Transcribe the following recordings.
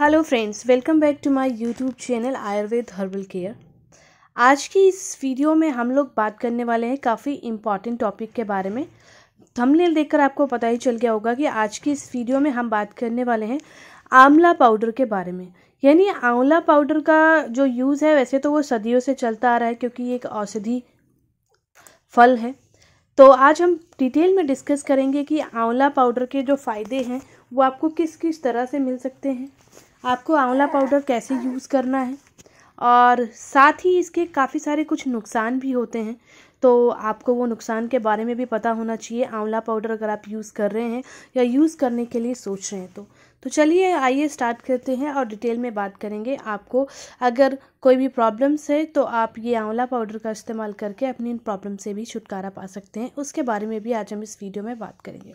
hello friends welcome back to my YouTube channel Ayurveda herbal care आज की इस video में हम लोग बात करने वाले हैं काफ़ी इम्पॉर्टेंट टॉपिक के बारे में थंबनेल देखकर आपको पता ही चल गया होगा कि आज की इस वीडियो में हम बात करने वाले हैं आंवला पाउडर के बारे में यानी आंवला पाउडर का जो यूज़ है वैसे तो वो सदियों से चलता आ रहा है क्योंकि ये एक औषधि फल है तो आज हम डिटेल में डिस्कस करेंगे कि आंवला पाउडर के जो फ़ायदे हैं वो आपको किस किस तरह से मिल सकते हैं आपको आंवला पाउडर कैसे यूज़ करना है और साथ ही इसके काफ़ी सारे कुछ नुकसान भी होते हैं तो आपको वो नुकसान के बारे में भी पता होना चाहिए आंवला पाउडर अगर आप यूज़ कर रहे हैं या यूज़ करने के लिए सोच रहे हैं तो तो चलिए आइए स्टार्ट करते हैं और डिटेल में बात करेंगे आपको अगर कोई भी प्रॉब्लम्स है तो आप ये आंवला पाउडर का इस्तेमाल करके अपनी इन प्रॉब्लम से भी छुटकारा पा सकते हैं उसके बारे में भी आज हम इस वीडियो में बात करेंगे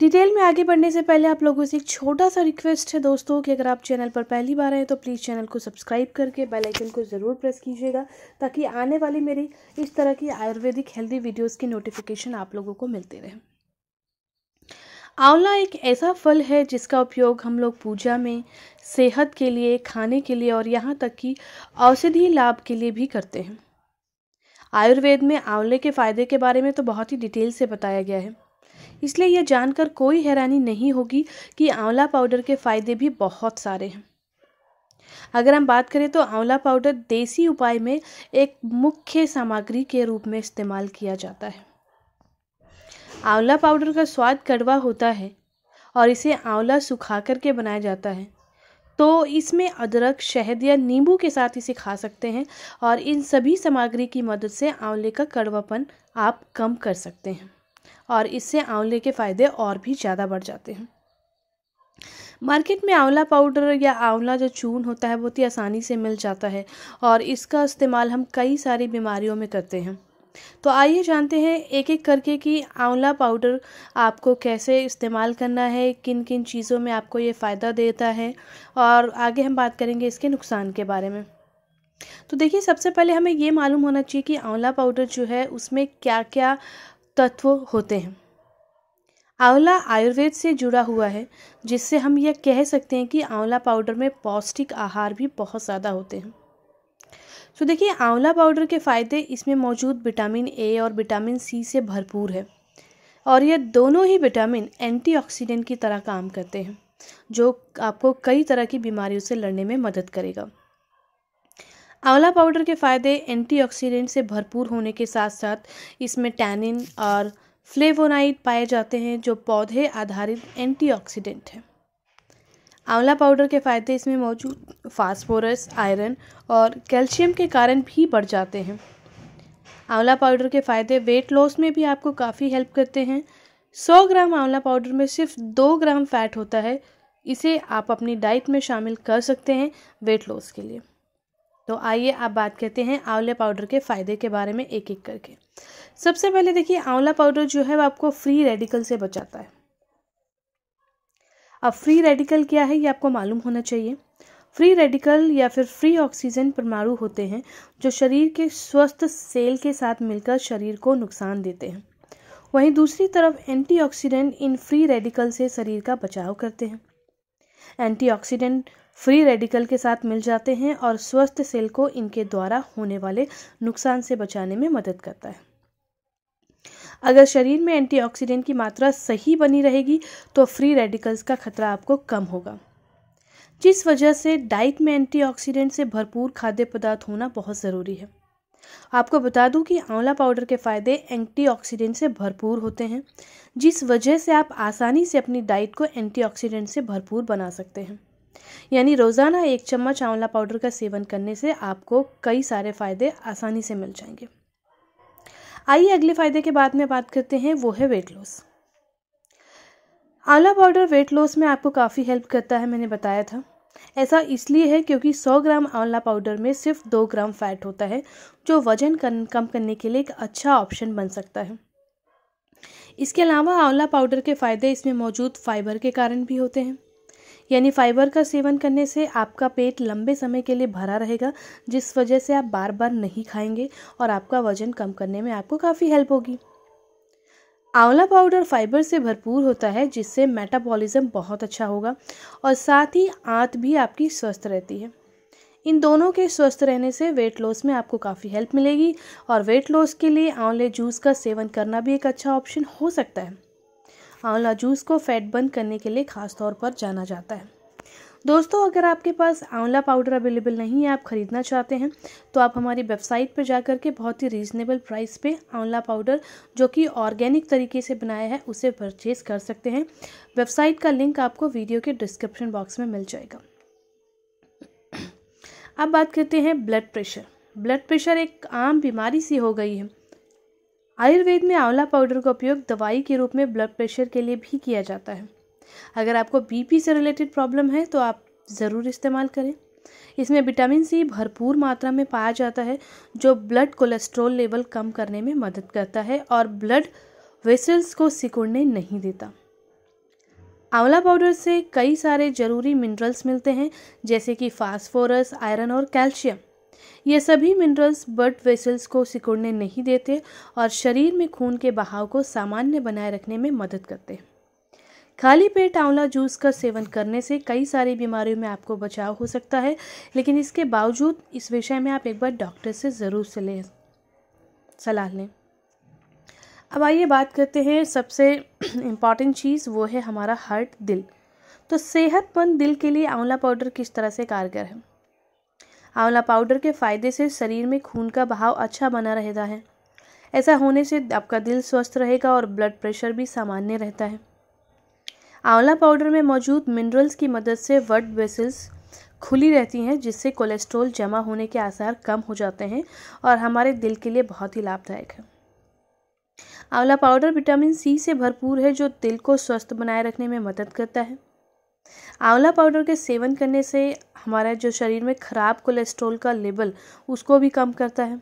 डिटेल में आगे बढ़ने से पहले आप लोगों से एक छोटा सा रिक्वेस्ट है दोस्तों कि अगर आप चैनल पर पहली बार आए तो प्लीज़ चैनल को सब्सक्राइब करके बेल आइकन को ज़रूर प्रेस कीजिएगा ताकि आने वाली मेरी इस तरह की आयुर्वेदिक हेल्दी वीडियोस की नोटिफिकेशन आप लोगों को मिलते रहे आंवला एक ऐसा फल है जिसका उपयोग हम लोग पूजा में सेहत के लिए खाने के लिए और यहाँ तक कि औषधि लाभ के लिए भी करते हैं आयुर्वेद में आंवले के फ़ायदे के बारे में तो बहुत ही डिटेल से बताया गया है इसलिए यह जानकर कोई हैरानी नहीं होगी कि आंवला पाउडर के फ़ायदे भी बहुत सारे हैं अगर हम बात करें तो आंवला पाउडर देसी उपाय में एक मुख्य सामग्री के रूप में इस्तेमाल किया जाता है आंवला पाउडर का स्वाद कड़वा होता है और इसे आंवला सुखा करके बनाया जाता है तो इसमें अदरक शहद या नींबू के साथ इसे खा सकते हैं और इन सभी सामग्री की मदद से आंवले का कड़वापन आप कम कर सकते हैं और इससे आंवले के फ़ायदे और भी ज़्यादा बढ़ जाते हैं मार्केट में आंवला पाउडर या आंवला जो चून होता है बहुत ही आसानी से मिल जाता है और इसका इस्तेमाल हम कई सारी बीमारियों में करते हैं तो आइए जानते हैं एक एक करके कि आंवला पाउडर आपको कैसे इस्तेमाल करना है किन किन चीज़ों में आपको ये फ़ायदा देता है और आगे हम बात करेंगे इसके नुकसान के बारे में तो देखिए सबसे पहले हमें ये मालूम होना चाहिए कि आंवला पाउडर जो है उसमें क्या क्या तत्व होते हैं आंवला आयुर्वेद से जुड़ा हुआ है जिससे हम यह कह सकते हैं कि आंवला पाउडर में पौष्टिक आहार भी बहुत ज़्यादा होते हैं तो देखिए आंवला पाउडर के फ़ायदे इसमें मौजूद विटामिन ए और विटामिन सी से भरपूर है और यह दोनों ही विटामिन एंटीऑक्सीडेंट की तरह काम करते हैं जो आपको कई तरह की बीमारियों से लड़ने में मदद करेगा आंवला पाउडर के फ़ायदे एंटीऑक्सीडेंट से भरपूर होने के साथ साथ इसमें टैनिन और फ्लेवोनाइड पाए जाते हैं जो पौधे आधारित एंटीऑक्सीडेंट हैं आंवला पाउडर के फ़ायदे इसमें मौजूद फास्फोरस आयरन और कैल्शियम के कारण भी बढ़ जाते हैं आंवला पाउडर के फ़ायदे वेट लॉस में भी आपको काफ़ी हेल्प करते हैं 100 ग्राम आंवला पाउडर में सिर्फ 2 ग्राम फैट होता है इसे आप अपनी डाइट में शामिल कर सकते हैं वेट लॉस के लिए तो आइए आप बात करते हैं आंवले पाउडर के फ़ायदे के बारे में एक एक करके सबसे पहले देखिए आंवला पाउडर जो है वो आपको फ्री रेडिकल से बचाता है अब फ्री रेडिकल क्या है ये आपको मालूम होना चाहिए फ्री रेडिकल या फिर फ्री ऑक्सीजन परमाणु होते हैं जो शरीर के स्वस्थ सेल के साथ मिलकर शरीर को नुकसान देते हैं वहीं दूसरी तरफ एंटीऑक्सीडेंट इन फ्री रेडिकल से शरीर का बचाव करते हैं एंटीऑक्सीडेंट फ्री रेडिकल के साथ मिल जाते हैं और स्वस्थ सेल को इनके द्वारा होने वाले नुकसान से बचाने में मदद करता है अगर शरीर में एंटीऑक्सीडेंट की मात्रा सही बनी रहेगी तो फ्री रेडिकल्स का खतरा आपको कम होगा जिस वजह से डाइट में एंटीऑक्सीडेंट से भरपूर खाद्य पदार्थ होना बहुत ज़रूरी है आपको बता दूं कि आंवला पाउडर के फ़ायदे एंटीऑक्सीडेंट से भरपूर होते हैं जिस वजह से आप आसानी से अपनी डाइट को एंटीऑक्सीडेंट से भरपूर बना सकते हैं यानी रोज़ाना एक चम्मच आंवला पाउडर का सेवन करने से आपको कई सारे फ़ायदे आसानी से मिल जाएंगे आइए अगले फ़ायदे के बाद में बात करते हैं वो है वेट लॉस आंवला पाउडर वेट लॉस में आपको काफ़ी हेल्प करता है मैंने बताया था ऐसा इसलिए है क्योंकि 100 ग्राम आंवला पाउडर में सिर्फ 2 ग्राम फैट होता है जो वजन कम करने के लिए एक अच्छा ऑप्शन बन सकता है इसके अलावा आंवला पाउडर के फ़ायदे इसमें मौजूद फाइबर के कारण भी होते हैं यानी फाइबर का सेवन करने से आपका पेट लंबे समय के लिए भरा रहेगा जिस वजह से आप बार बार नहीं खाएंगे और आपका वजन कम करने में आपको काफ़ी हेल्प होगी आंवला पाउडर फाइबर से भरपूर होता है जिससे मेटाबॉलिज्म बहुत अच्छा होगा और साथ ही आंत भी आपकी स्वस्थ रहती है इन दोनों के स्वस्थ रहने से वेट लॉस में आपको काफ़ी हेल्प मिलेगी और वेट लॉस के लिए आंवले जूस का सेवन करना भी एक अच्छा ऑप्शन हो सकता है आंवला जूस को फैट बर्न करने के लिए खास तौर पर जाना जाता है दोस्तों अगर आपके पास आंवला पाउडर अवेलेबल नहीं है आप ख़रीदना चाहते हैं तो आप हमारी वेबसाइट पर जा कर के बहुत ही रीज़नेबल प्राइस पे आंवला पाउडर जो कि ऑर्गेनिक तरीके से बनाया है उसे परचेज़ कर सकते हैं वेबसाइट का लिंक आपको वीडियो के डिस्क्रिप्शन बॉक्स में मिल जाएगा अब बात करते हैं ब्लड प्रेशर ब्लड प्रेशर एक आम बीमारी सी हो गई है आयुर्वेद में आंवला पाउडर का उपयोग दवाई के रूप में ब्लड प्रेशर के लिए भी किया जाता है अगर आपको बीपी से रिलेटेड प्रॉब्लम है तो आप ज़रूर इस्तेमाल करें इसमें विटामिन सी भरपूर मात्रा में पाया जाता है जो ब्लड कोलेस्ट्रॉल लेवल कम करने में मदद करता है और ब्लड वेसल्स को सिकुड़ने नहीं देता आंवला पाउडर से कई सारे ज़रूरी मिनरल्स मिलते हैं जैसे कि फास्फोरस आयरन और कैल्शियम ये सभी मिनरल्स ब्लड वेसल्स को सिकुड़ने नहीं देते और शरीर में खून के बहाव को सामान्य बनाए रखने में मदद करते हैं खाली पेट आंवला जूस का सेवन करने से कई सारी बीमारियों में आपको बचाव हो सकता है लेकिन इसके बावजूद इस विषय में आप एक बार डॉक्टर से ज़रूर लें सलाह लें अब आइए बात करते हैं सबसे इम्पॉर्टेंट चीज़ वो है हमारा हार्ट दिल तो सेहतमंद दिल के लिए आंवला पाउडर किस तरह से कारगर है आंवला पाउडर के फ़ायदे से शरीर में खून का बहाव अच्छा बना रहता है ऐसा होने से आपका दिल स्वस्थ रहेगा और ब्लड प्रेशर भी सामान्य रहता है आंवला पाउडर में मौजूद मिनरल्स की मदद से वर्ड वेसल्स खुली रहती हैं जिससे कोलेस्ट्रॉल जमा होने के आसार कम हो जाते हैं और हमारे दिल के लिए बहुत ही लाभदायक है आंवला पाउडर विटामिन सी से भरपूर है जो दिल को स्वस्थ बनाए रखने में मदद करता है आंवला पाउडर के सेवन करने से हमारा जो शरीर में ख़राब कोलेस्ट्रॉल का लेवल उसको भी कम करता है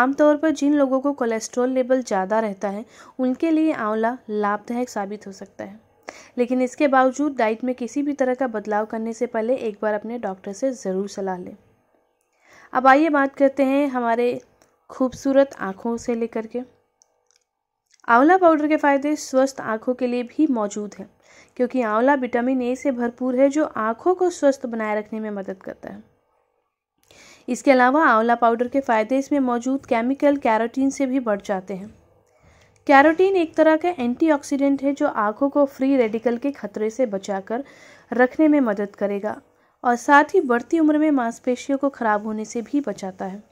आमतौर पर जिन लोगों को कोलेस्ट्रॉल लेवल ज़्यादा रहता है उनके लिए आंवला लाभदायक साबित हो सकता है लेकिन इसके बावजूद डाइट में किसी भी तरह का बदलाव करने से पहले एक बार अपने डॉक्टर से ज़रूर सलाह लें अब आइए बात करते हैं हमारे खूबसूरत आँखों से लेकर के आंवला पाउडर के फ़ायदे स्वस्थ आँखों के लिए भी मौजूद हैं क्योंकि आंवला विटामिन ए से भरपूर है जो आँखों को स्वस्थ बनाए रखने में मदद करता है इसके अलावा आंवला पाउडर के फ़ायदे इसमें मौजूद केमिकल कैरोटीन से भी बढ़ जाते हैं कैरोटीन एक तरह का एंटीऑक्सीडेंट है जो आँखों को फ्री रेडिकल के खतरे से बचाकर रखने में मदद करेगा और साथ ही बढ़ती उम्र में मांसपेशियों को खराब होने से भी बचाता है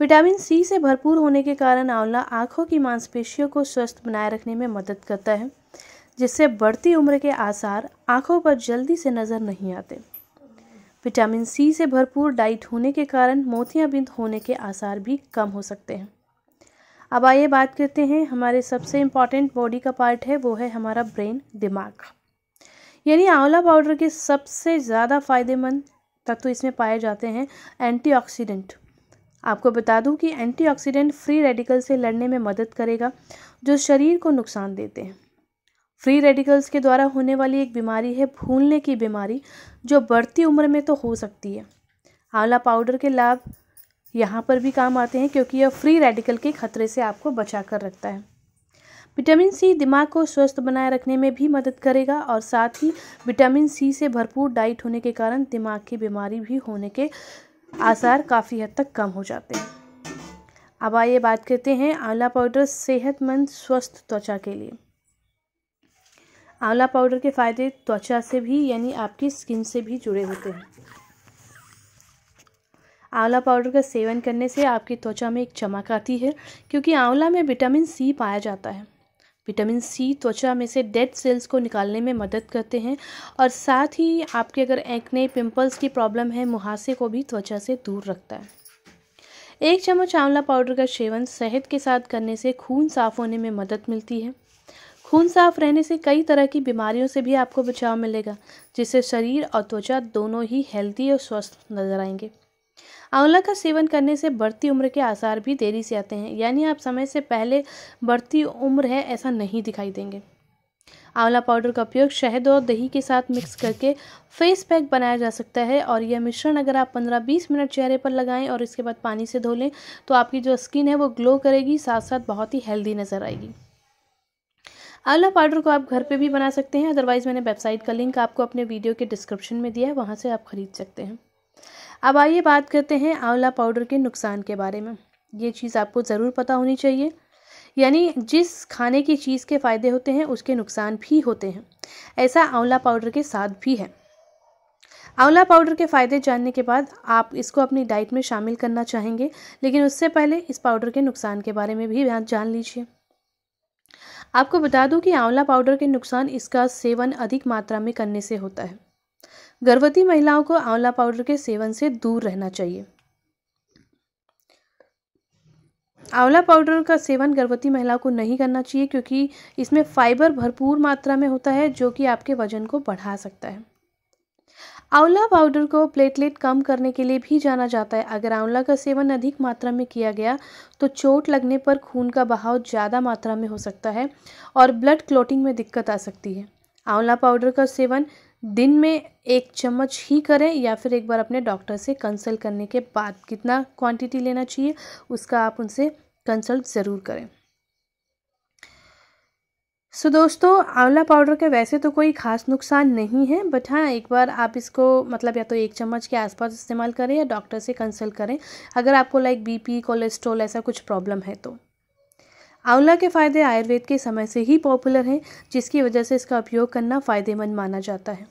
विटामिन सी से भरपूर होने के कारण आंवला आँखों की मांसपेशियों को स्वस्थ बनाए रखने में मदद करता है जिससे बढ़ती उम्र के आसार आंखों पर जल्दी से नज़र नहीं आते विटामिन सी से भरपूर डाइट होने के कारण मोतियाबिंद होने के आसार भी कम हो सकते हैं अब आइए बात करते हैं हमारे सबसे इम्पॉर्टेंट बॉडी का पार्ट है वो है हमारा ब्रेन दिमाग यानी आंवला पाउडर के सबसे ज़्यादा फ़ायदेमंद तत्व तो इसमें पाए जाते हैं एंटीऑक्सीडेंट आपको बता दूं कि एंटीऑक्सीडेंट फ्री रेडिकल से लड़ने में मदद करेगा जो शरीर को नुकसान देते हैं फ्री रेडिकल्स के द्वारा होने वाली एक बीमारी है भूलने की बीमारी जो बढ़ती उम्र में तो हो सकती है आंवला पाउडर के लाभ यहाँ पर भी काम आते हैं क्योंकि यह फ्री रेडिकल के खतरे से आपको बचा कर रखता है विटामिन सी दिमाग को स्वस्थ बनाए रखने में भी मदद करेगा और साथ ही विटामिन सी से भरपूर डाइट होने के कारण दिमाग की बीमारी भी होने के आसार काफ़ी हद तक कम हो जाते हैं अब आइए बात करते हैं आंवला पाउडर सेहतमंद स्वस्थ त्वचा के लिए आंवला पाउडर के फ़ायदे त्वचा से भी यानी आपकी स्किन से भी जुड़े होते हैं आंवला पाउडर का सेवन करने से आपकी त्वचा में एक चमक आती है क्योंकि आंवला में विटामिन सी पाया जाता है विटामिन सी त्वचा में से डेड सेल्स को निकालने में मदद करते हैं और साथ ही आपके अगर एक्ने पिंपल्स की प्रॉब्लम है मुहासे को भी त्वचा से दूर रखता है एक चम्मच आंवला पाउडर का सेवन शहद के साथ करने से खून साफ होने में मदद मिलती है खून साफ रहने से कई तरह की बीमारियों से भी आपको बचाव मिलेगा जिससे शरीर और त्वचा दोनों ही हेल्दी और स्वस्थ नजर आएंगे आंवला का सेवन करने से बढ़ती उम्र के आसार भी देरी से आते हैं यानी आप समय से पहले बढ़ती उम्र है ऐसा नहीं दिखाई देंगे आंवला पाउडर का उपयोग शहद और दही के साथ मिक्स करके फेस पैक बनाया जा सकता है और यह मिश्रण अगर आप 15-20 मिनट चेहरे पर लगाएं और इसके बाद पानी से धो लें तो आपकी जो स्किन है वो ग्लो करेगी साथ साथ बहुत ही हेल्दी नज़र आएगी आंवला पाउडर को आप घर पे भी बना सकते हैं अदरवाइज़ मैंने वेबसाइट का लिंक आपको अपने वीडियो के डिस्क्रिप्शन में दिया है वहाँ से आप ख़रीद सकते हैं अब आइए बात करते हैं आंवला पाउडर के नुकसान के बारे में ये चीज़ आपको ज़रूर पता होनी चाहिए यानी जिस खाने की चीज़ के फ़ायदे होते हैं उसके नुकसान भी होते हैं ऐसा आंवला पाउडर के साथ भी है आंवला पाउडर के फ़ायदे जानने के बाद आप इसको अपनी डाइट में शामिल करना चाहेंगे लेकिन उससे पहले इस पाउडर के नुकसान के बारे में भी जान लीजिए आपको बता दूं कि आंवला पाउडर के नुकसान इसका सेवन अधिक मात्रा में करने से होता है गर्भवती महिलाओं को आंवला पाउडर के सेवन से दूर रहना चाहिए आंवला पाउडर का सेवन गर्भवती महिलाओं को नहीं करना चाहिए क्योंकि इसमें फाइबर भरपूर मात्रा में होता है जो कि आपके वजन को बढ़ा सकता है आंवला पाउडर को प्लेटलेट कम करने के लिए भी जाना जाता है अगर आंवला का सेवन अधिक मात्रा में किया गया तो चोट लगने पर खून का बहाव ज़्यादा मात्रा में हो सकता है और ब्लड क्लोटिंग में दिक्कत आ सकती है आंवला पाउडर का सेवन दिन में एक चम्मच ही करें या फिर एक बार अपने डॉक्टर से कंसल्ट करने के बाद कितना क्वांटिटी लेना चाहिए उसका आप उनसे कंसल्ट ज़रूर करें सो so, दोस्तों आंवला पाउडर के वैसे तो कोई खास नुकसान नहीं है बट हाँ एक बार आप इसको मतलब या तो एक चम्मच के आसपास इस्तेमाल करें या डॉक्टर से कंसल्ट करें अगर आपको लाइक बीपी कोलेस्ट्रॉल ऐसा कुछ प्रॉब्लम है तो आंवला के फ़ायदे आयुर्वेद के समय से ही पॉपुलर हैं जिसकी वजह से इसका उपयोग करना फ़ायदेमंद माना जाता है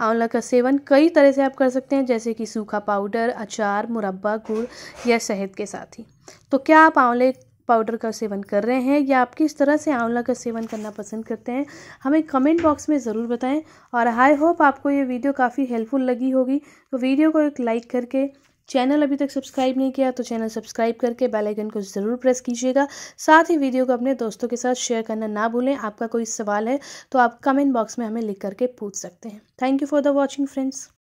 आंवला का सेवन कई तरह से आप कर सकते हैं जैसे कि सूखा पाउडर अचार मुरब्बा गुड़ या शहद के साथ ही तो क्या आप आंवले पाउडर का सेवन कर रहे हैं या आप किस तरह से आंवला का सेवन करना पसंद करते हैं हमें कमेंट बॉक्स में ज़रूर बताएं और आई होप आपको ये वीडियो काफ़ी हेल्पफुल लगी होगी तो वीडियो को एक लाइक करके चैनल अभी तक सब्सक्राइब नहीं किया तो चैनल सब्सक्राइब करके बेल आइकन को ज़रूर प्रेस कीजिएगा साथ ही वीडियो को अपने दोस्तों के साथ शेयर करना ना भूलें आपका कोई सवाल है तो आप कमेंट बॉक्स में हमें लिख करके पूछ सकते हैं thank you for the watching friends